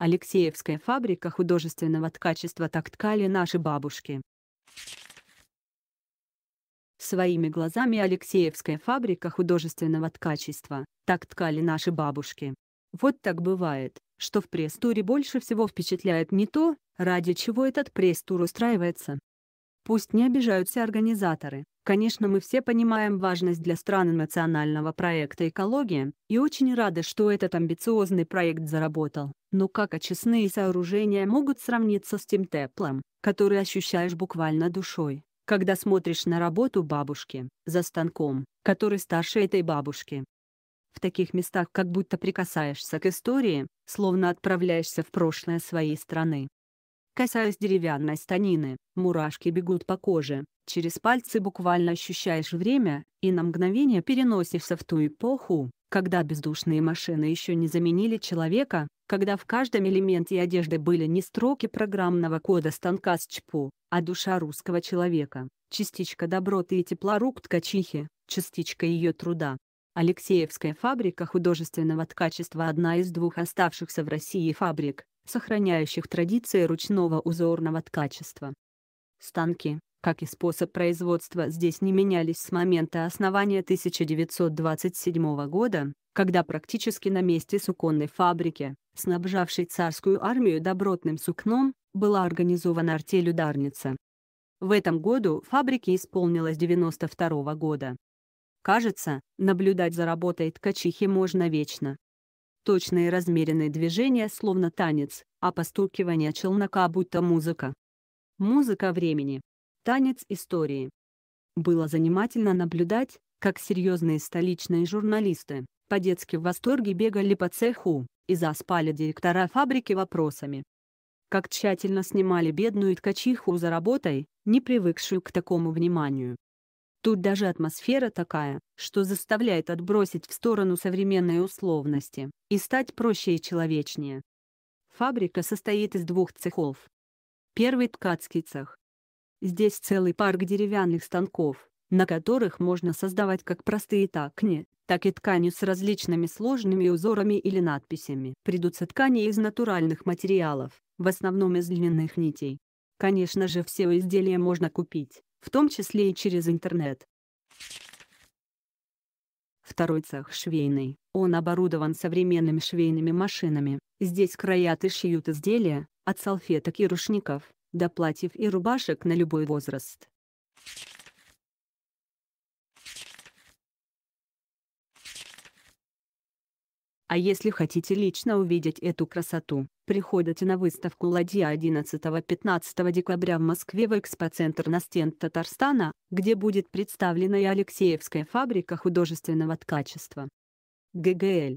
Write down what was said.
Алексеевская фабрика художественного ткачества так ткали наши бабушки. Своими глазами Алексеевская фабрика художественного ткачества, так ткали наши бабушки. Вот так бывает, что в пресс-туре больше всего впечатляет не то, ради чего этот пресс-тур устраивается. Пусть не обижаются организаторы, Конечно, мы все понимаем важность для страны национального проекта «Экология» и очень рады, что этот амбициозный проект заработал. Но как очистные сооружения могут сравниться с тем теплом, который ощущаешь буквально душой, когда смотришь на работу бабушки, за станком, который старше этой бабушки? В таких местах как будто прикасаешься к истории, словно отправляешься в прошлое своей страны. Касаясь деревянной станины, мурашки бегут по коже. Через пальцы буквально ощущаешь время, и на мгновение переносишься в ту эпоху, когда бездушные машины еще не заменили человека, когда в каждом элементе одежды были не строки программного кода станка с ЧПУ, а душа русского человека, частичка доброты и тепла рук ткачихи, частичка ее труда. Алексеевская фабрика художественного ткачества – одна из двух оставшихся в России фабрик, сохраняющих традиции ручного узорного ткачества. Станки, как и способ производства, здесь не менялись с момента основания 1927 года, когда практически на месте суконной фабрики, снабжавшей царскую армию добротным сукном, была организована артель-ударница. В этом году фабрике исполнилось 92 -го года. Кажется, наблюдать за работой ткачихи можно вечно. Точные размеренные движения словно танец, а постукивание челнока будто музыка. Музыка времени. Танец истории. Было занимательно наблюдать, как серьезные столичные журналисты, по-детски в восторге бегали по цеху, и заспали директора фабрики вопросами. Как тщательно снимали бедную ткачиху за работой, не привыкшую к такому вниманию. Тут даже атмосфера такая, что заставляет отбросить в сторону современные условности и стать проще и человечнее. Фабрика состоит из двух цехов. Первый – ткацкий цех. Здесь целый парк деревянных станков, на которых можно создавать как простые такни, так и ткани с различными сложными узорами или надписями. Придутся ткани из натуральных материалов, в основном из льняных нитей. Конечно же все изделия можно купить, в том числе и через интернет. Второй цех швейный. Он оборудован современными швейными машинами. Здесь краят и шьют изделия, от салфеток и рушников, до платьев и рубашек на любой возраст. А если хотите лично увидеть эту красоту, Приходите на выставку «Ладья» 11-15 декабря в Москве в экспоцентр на стенд Татарстана, где будет представлена и Алексеевская фабрика художественного ткачества. ГГЛ